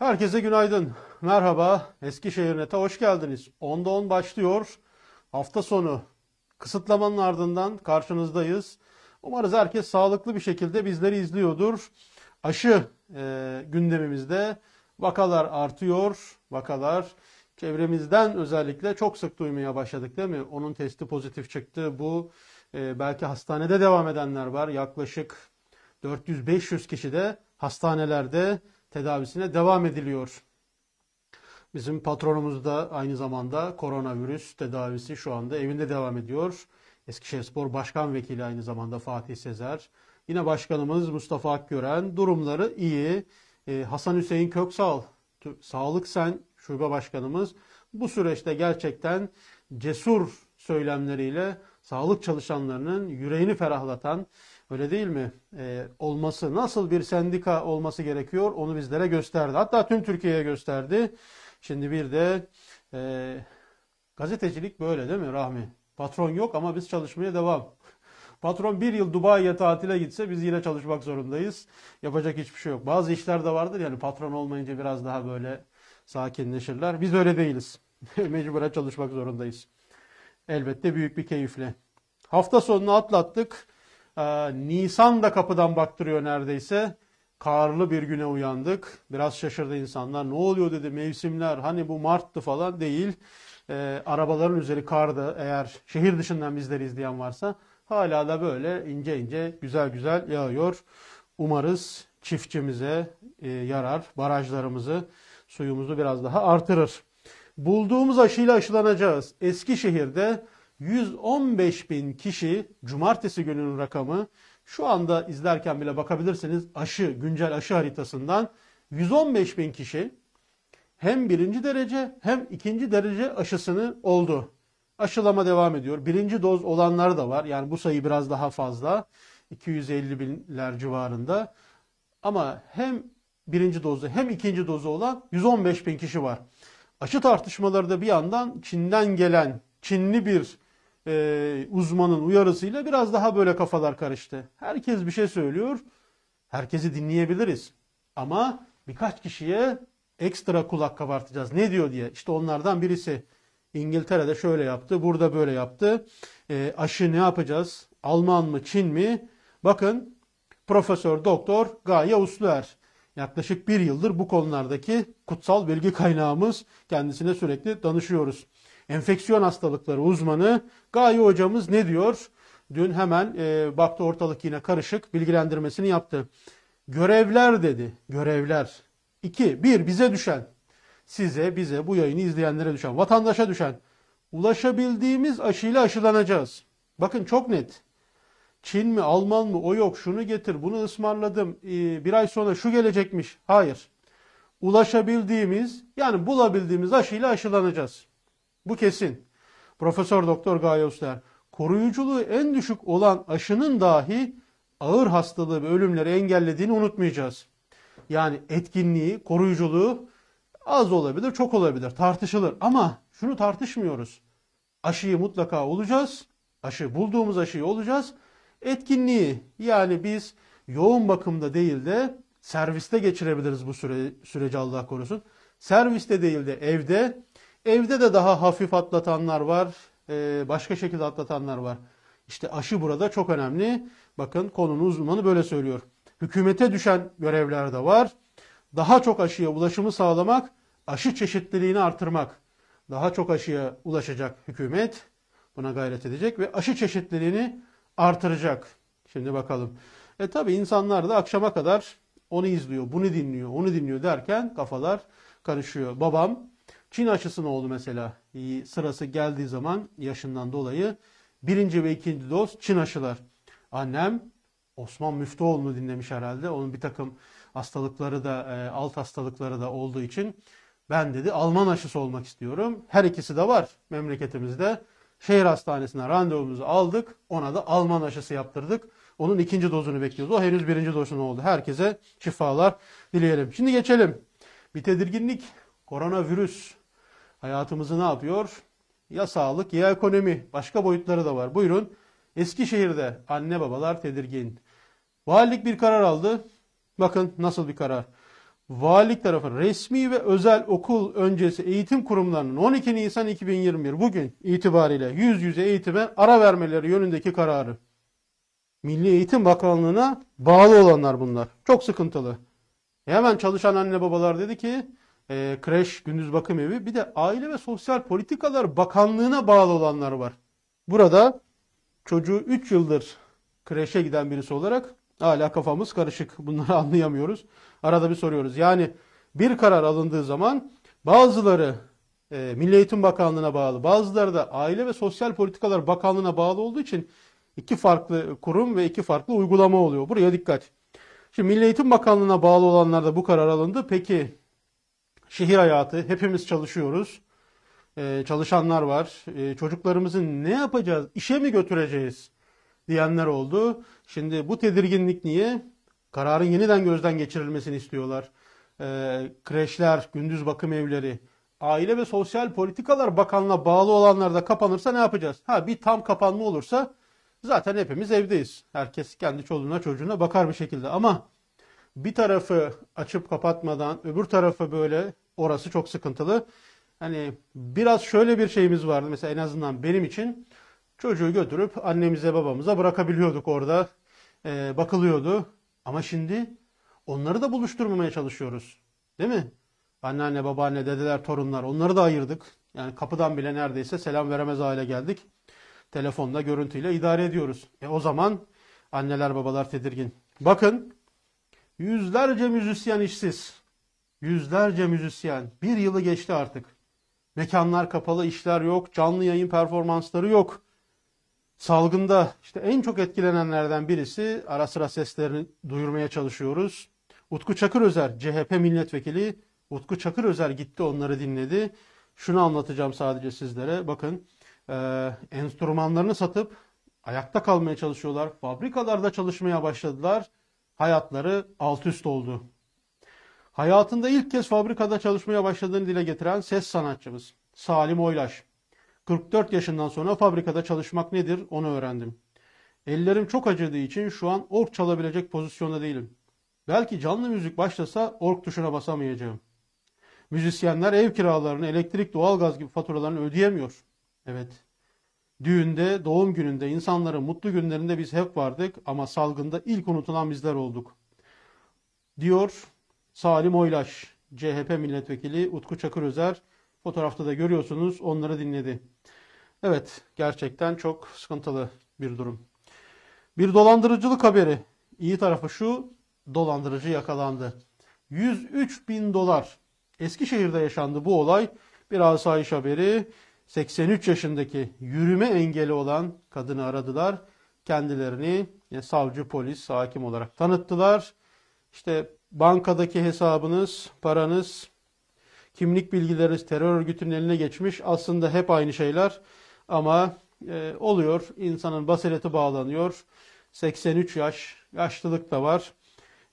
Herkese günaydın. Merhaba. Eskişehir Net'e hoş geldiniz. 10'da 10 başlıyor. Hafta sonu kısıtlamanın ardından karşınızdayız. Umarız herkes sağlıklı bir şekilde bizleri izliyordur. Aşı e, gündemimizde vakalar artıyor. Vakalar çevremizden özellikle çok sık duymaya başladık değil mi? Onun testi pozitif çıktı. Bu e, belki hastanede devam edenler var. Yaklaşık 400-500 kişi de hastanelerde tedavisine devam ediliyor. Bizim patronumuz da aynı zamanda koronavirüs tedavisi şu anda evinde devam ediyor. Eskişehirspor Başkan Vekili aynı zamanda Fatih Sezer. Yine başkanımız Mustafa Akgören durumları iyi. Ee, Hasan Hüseyin Köksal, Sağlık Sen Şube Başkanımız bu süreçte gerçekten cesur söylemleriyle sağlık çalışanlarının yüreğini ferahlatan öyle değil mi? E, olması nasıl bir sendika olması gerekiyor onu bizlere gösterdi. Hatta tüm Türkiye'ye gösterdi. Şimdi bir de e, gazetecilik böyle değil mi Rahmi? Patron yok ama biz çalışmaya devam. Patron bir yıl Dubai'ye tatile gitse biz yine çalışmak zorundayız. Yapacak hiçbir şey yok. Bazı işler de vardır yani patron olmayınca biraz daha böyle sakinleşirler. Biz öyle değiliz. Mecburen çalışmak zorundayız. Elbette büyük bir keyifle. Hafta sonunu atlattık. Ee, Nisan da kapıdan baktırıyor neredeyse. Karlı bir güne uyandık. Biraz şaşırdı insanlar. Ne oluyor dedi mevsimler hani bu Mart'tı falan değil. Ee, arabaların üzeri kardı eğer şehir dışından bizleri izleyen varsa. Hala da böyle ince ince güzel güzel yağıyor. Umarız çiftçimize e, yarar. Barajlarımızı, suyumuzu biraz daha artırır. Bulduğumuz aşıyla aşılanacağız. Eskişehir'de 115 bin kişi cumartesi gününün rakamı şu anda izlerken bile bakabilirsiniz aşı güncel aşı haritasından 115 bin kişi hem birinci derece hem ikinci derece aşısını oldu. Aşılama devam ediyor. Birinci doz olanlar da var. Yani bu sayı biraz daha fazla. 250 binler civarında. Ama hem birinci dozu hem ikinci dozu olan 115 bin kişi var. Aşı tartışmaları da bir yandan Çin'den gelen Çinli bir e, uzmanın uyarısıyla biraz daha böyle kafalar karıştı. Herkes bir şey söylüyor. Herkesi dinleyebiliriz. Ama birkaç kişiye ekstra kulak kabartacağız. Ne diyor diye. İşte onlardan birisi İngiltere'de şöyle yaptı, burada böyle yaptı. E, aşı ne yapacağız? Alman mı, Çin mi? Bakın Profesör Doktor Gaye Usluer yaklaşık bir yıldır bu konulardaki kutsal bilgi kaynağımız kendisine sürekli danışıyoruz enfeksiyon hastalıkları uzmanı Gaye hocamız ne diyor? Dün hemen e, baktı ortalık yine karışık bilgilendirmesini yaptı. Görevler dedi. Görevler. İki, bir Bize düşen. Size, bize, bu yayını izleyenlere düşen, vatandaşa düşen. Ulaşabildiğimiz aşıyla aşılanacağız. Bakın çok net. Çin mi, Alman mı, o yok, şunu getir, bunu ısmarladım, e, bir ay sonra şu gelecekmiş. Hayır. Ulaşabildiğimiz, yani bulabildiğimiz aşıyla aşılanacağız. Bu kesin. Profesör Doktor Gayosler koruyuculuğu en düşük olan aşının dahi ağır hastalığı ve ölümleri engellediğini unutmayacağız. Yani etkinliği, koruyuculuğu az olabilir, çok olabilir, tartışılır. Ama şunu tartışmıyoruz. Aşıyı mutlaka olacağız. Aşı bulduğumuz aşıyı olacağız. Etkinliği yani biz yoğun bakımda değil de serviste geçirebiliriz bu süre, süreci Allah korusun. Serviste değil de evde Evde de daha hafif atlatanlar var, e, başka şekilde atlatanlar var. İşte aşı burada çok önemli. Bakın konunun uzmanı böyle söylüyor. Hükümete düşen görevler de var. Daha çok aşıya ulaşımı sağlamak, aşı çeşitliliğini artırmak. Daha çok aşıya ulaşacak hükümet buna gayret edecek ve aşı çeşitliliğini artıracak. Şimdi bakalım. E tabi insanlar da akşama kadar onu izliyor, bunu dinliyor, onu dinliyor derken kafalar karışıyor. Babam Çin aşısı ne oldu mesela? Sırası geldiği zaman yaşından dolayı birinci ve ikinci doz Çin aşılar. Annem Osman Müftüoğlu'nu dinlemiş herhalde. Onun bir takım hastalıkları da e, alt hastalıkları da olduğu için ben dedi Alman aşısı olmak istiyorum. Her ikisi de var memleketimizde. Şehir hastanesine randevumuzu aldık. Ona da Alman aşısı yaptırdık. Onun ikinci dozunu bekliyoruz. O henüz birinci dozunu oldu. Herkese şifalar dileyelim. Şimdi geçelim. Bir tedirginlik. Koronavirüs hayatımızı ne yapıyor? Ya sağlık ya ekonomi. Başka boyutları da var. Buyurun. Eskişehir'de anne babalar tedirgin. Valilik bir karar aldı. Bakın nasıl bir karar. Valilik tarafı resmi ve özel okul öncesi eğitim kurumlarının 12 Nisan 2021 bugün itibariyle yüz yüze eğitime ara vermeleri yönündeki kararı. Milli Eğitim Bakanlığı'na bağlı olanlar bunlar. Çok sıkıntılı. Hemen çalışan anne babalar dedi ki e, kreş, gündüz bakım evi bir de Aile ve Sosyal Politikalar Bakanlığı'na bağlı olanlar var. Burada çocuğu 3 yıldır kreşe giden birisi olarak hala kafamız karışık. Bunları anlayamıyoruz. Arada bir soruyoruz. Yani bir karar alındığı zaman bazıları e, Milli Eğitim Bakanlığı'na bağlı, bazıları da Aile ve Sosyal Politikalar Bakanlığı'na bağlı olduğu için iki farklı kurum ve iki farklı uygulama oluyor. Buraya dikkat. Şimdi Milli Eğitim Bakanlığı'na bağlı olanlarda bu karar alındı. Peki şehir hayatı, hepimiz çalışıyoruz. Ee, çalışanlar var. Ee, çocuklarımızın ne yapacağız, İşe mi götüreceğiz diyenler oldu. Şimdi bu tedirginlik niye? Kararın yeniden gözden geçirilmesini istiyorlar. Ee, kreşler, gündüz bakım evleri, Aile ve Sosyal Politikalar Bakanlığı'na bağlı olanlar da kapanırsa ne yapacağız? Ha bir tam kapanma olursa zaten hepimiz evdeyiz. Herkes kendi çoluğuna çocuğuna bakar bir şekilde ama bir tarafı açıp kapatmadan öbür tarafı böyle orası çok sıkıntılı. Hani biraz şöyle bir şeyimiz vardı mesela en azından benim için çocuğu götürüp annemize babamıza bırakabiliyorduk orada e, bakılıyordu. Ama şimdi onları da buluşturmamaya çalışıyoruz değil mi? Anneanne babaanne dedeler torunlar onları da ayırdık. Yani kapıdan bile neredeyse selam veremez hale geldik. Telefonla görüntüyle idare ediyoruz. E o zaman anneler babalar tedirgin. Bakın Yüzlerce müzisyen işsiz. Yüzlerce müzisyen. Bir yılı geçti artık. Mekanlar kapalı, işler yok, canlı yayın performansları yok. Salgında işte en çok etkilenenlerden birisi ara sıra seslerini duyurmaya çalışıyoruz. Utku Çakırözer, CHP milletvekili Utku Çakırözer gitti onları dinledi. Şunu anlatacağım sadece sizlere. Bakın e, enstrümanlarını satıp ayakta kalmaya çalışıyorlar. Fabrikalarda çalışmaya başladılar hayatları alt üst oldu. Hayatında ilk kez fabrikada çalışmaya başladığını dile getiren ses sanatçımız Salim Oylaş. 44 yaşından sonra fabrikada çalışmak nedir onu öğrendim. Ellerim çok acıdığı için şu an ork çalabilecek pozisyonda değilim. Belki canlı müzik başlasa ork tuşuna basamayacağım. Müzisyenler ev kiralarını, elektrik, doğalgaz gibi faturalarını ödeyemiyor. Evet, Düğünde, doğum gününde, insanların mutlu günlerinde biz hep vardık ama salgında ilk unutulan bizler olduk. Diyor Salim Oylaş, CHP milletvekili Utku Çakır Özer. Fotoğrafta da görüyorsunuz onları dinledi. Evet gerçekten çok sıkıntılı bir durum. Bir dolandırıcılık haberi. İyi tarafı şu dolandırıcı yakalandı. 103 bin dolar. Eskişehir'de yaşandı bu olay. Bir asayiş haberi. 83 yaşındaki yürüme engeli olan kadını aradılar. Kendilerini yani savcı, polis, hakim olarak tanıttılar. İşte bankadaki hesabınız, paranız, kimlik bilgileriniz terör örgütünün eline geçmiş. Aslında hep aynı şeyler ama e, oluyor. İnsanın basireti bağlanıyor. 83 yaş, yaşlılık da var.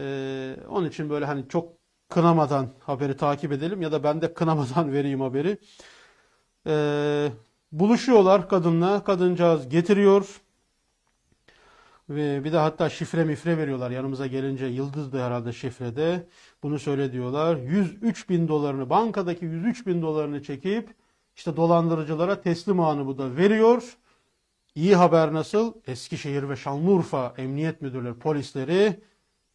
E, onun için böyle hani çok kınamadan haberi takip edelim ya da ben de kınamadan vereyim haberi e, buluşuyorlar kadınla. Kadıncağız getiriyor. Ve bir de hatta şifre mifre veriyorlar yanımıza gelince yıldızdı herhalde şifrede. Bunu söyle diyorlar. 103 bin dolarını bankadaki 103 bin dolarını çekip işte dolandırıcılara teslim anı bu da veriyor. İyi haber nasıl? Eskişehir ve Şanlıurfa emniyet müdürleri polisleri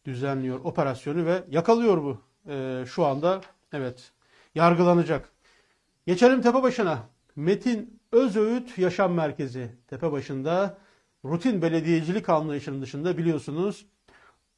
düzenliyor operasyonu ve yakalıyor bu. Ee, şu anda evet yargılanacak. Geçelim Tepebaşı'na. Metin Özöğüt Yaşam Merkezi Tepebaşı'nda rutin belediyecilik anlayışının dışında biliyorsunuz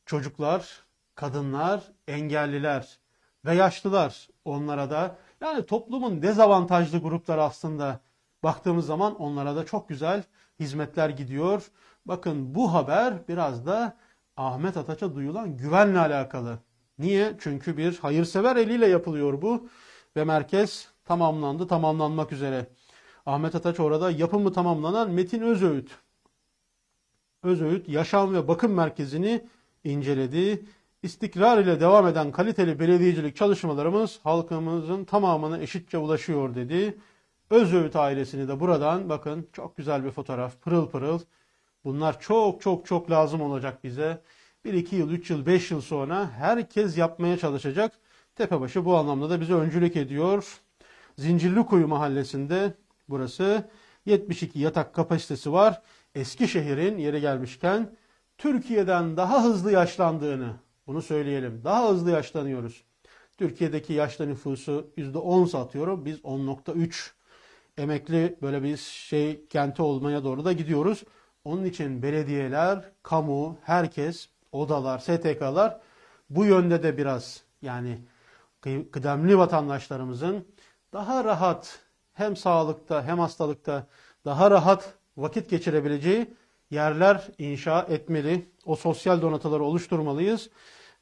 çocuklar, kadınlar, engelliler ve yaşlılar onlara da yani toplumun dezavantajlı grupları aslında baktığımız zaman onlara da çok güzel hizmetler gidiyor. Bakın bu haber biraz da Ahmet Ataç'a duyulan güvenle alakalı. Niye? Çünkü bir hayırsever eliyle yapılıyor bu ve merkez tamamlandı, tamamlanmak üzere. Ahmet Ataç orada yapımı tamamlanan Metin Özöğüt. Özöğüt Yaşam ve Bakım Merkezi'ni inceledi. İstikrar ile devam eden kaliteli belediyecilik çalışmalarımız halkımızın tamamına eşitçe ulaşıyor dedi. Özöğüt ailesini de buradan bakın çok güzel bir fotoğraf pırıl pırıl. Bunlar çok çok çok lazım olacak bize. 1-2 yıl, 3 yıl, 5 yıl sonra herkes yapmaya çalışacak. Tepebaşı bu anlamda da bize öncülük ediyor. Zincirlikuyu mahallesinde burası 72 yatak kapasitesi var. Eskişehir'in yeri gelmişken Türkiye'den daha hızlı yaşlandığını bunu söyleyelim. Daha hızlı yaşlanıyoruz. Türkiye'deki yaşlı nüfusu %10 satıyorum. Biz 10.3 emekli böyle bir şey kenti olmaya doğru da gidiyoruz. Onun için belediyeler, kamu, herkes, odalar, STK'lar bu yönde de biraz yani kıdemli vatandaşlarımızın daha rahat hem sağlıkta hem hastalıkta daha rahat vakit geçirebileceği yerler inşa etmeli. O sosyal donatıları oluşturmalıyız.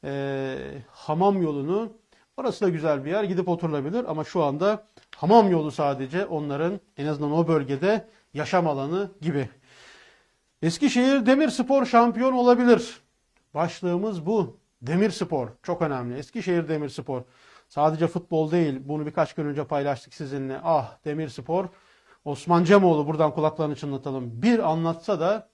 Ee, hamam yolunu orası da güzel bir yer gidip oturulabilir ama şu anda hamam yolu sadece onların en azından o bölgede yaşam alanı gibi. Eskişehir Demir Spor şampiyon olabilir. Başlığımız bu. Demir Spor çok önemli. Eskişehir Demir Spor. Sadece futbol değil. Bunu birkaç gün önce paylaştık sizinle. Ah Demir Spor. Osman Cemoğlu buradan kulaklarını çınlatalım. Bir anlatsa da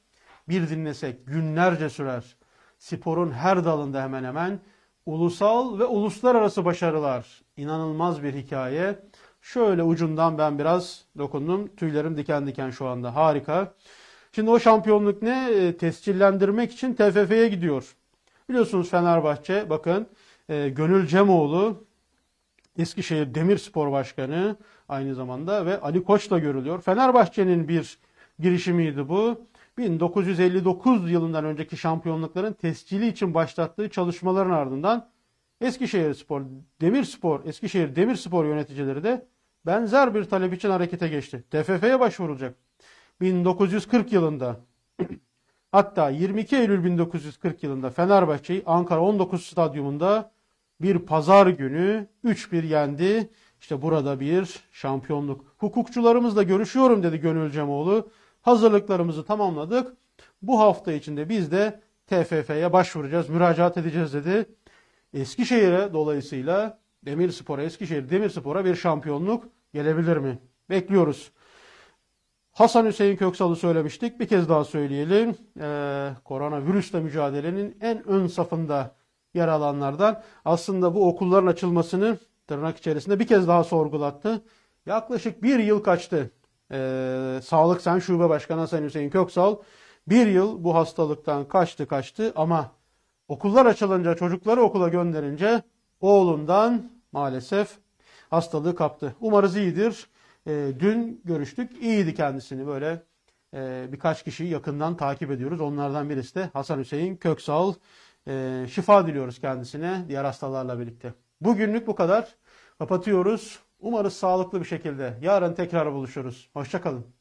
bir dinlesek günlerce sürer. Sporun her dalında hemen hemen ulusal ve uluslararası başarılar. İnanılmaz bir hikaye. Şöyle ucundan ben biraz dokundum. Tüylerim diken diken şu anda. Harika. Şimdi o şampiyonluk ne? E, tescillendirmek için TFF'ye gidiyor. Biliyorsunuz Fenerbahçe bakın e, Gönül Cemoğlu Eskişehir Demir Spor Başkanı aynı zamanda ve Ali Koç'la görülüyor. Fenerbahçe'nin bir girişimiydi bu. 1959 yılından önceki şampiyonlukların tescili için başlattığı çalışmaların ardından Eskişehir Spor, Demir Spor Eskişehir Demir Spor yöneticileri de benzer bir talep için harekete geçti. TFF'ye başvurulacak. 1940 yılında hatta 22 Eylül 1940 yılında Fenerbahçe'yi Ankara 19 stadyumunda bir pazar günü 3-1 yendi. İşte burada bir şampiyonluk. Hukukçularımızla görüşüyorum dedi Gönül Cemoğlu. Hazırlıklarımızı tamamladık. Bu hafta içinde biz de TFF'ye başvuracağız, müracaat edeceğiz dedi. Eskişehir'e dolayısıyla Demirspor'a, Eskişehir Demirspor'a bir şampiyonluk gelebilir mi? Bekliyoruz. Hasan Hüseyin Köksal'ı söylemiştik. Bir kez daha söyleyelim. Ee, koronavirüsle mücadelenin en ön safında yer alanlardan aslında bu okulların açılmasını tırnak içerisinde bir kez daha sorgulattı. Yaklaşık bir yıl kaçtı ee, Sağlık Sen Şube Başkanı Hasan Hüseyin Köksal. Bir yıl bu hastalıktan kaçtı kaçtı ama okullar açılınca çocukları okula gönderince oğlundan maalesef hastalığı kaptı. Umarız iyidir. Ee, dün görüştük. iyiydi kendisini böyle e, birkaç kişiyi yakından takip ediyoruz. Onlardan birisi de Hasan Hüseyin Köksal e, şifa diliyoruz kendisine diğer hastalarla birlikte. Bugünlük bu kadar. Kapatıyoruz. Umarız sağlıklı bir şekilde yarın tekrar buluşuruz. Hoşçakalın.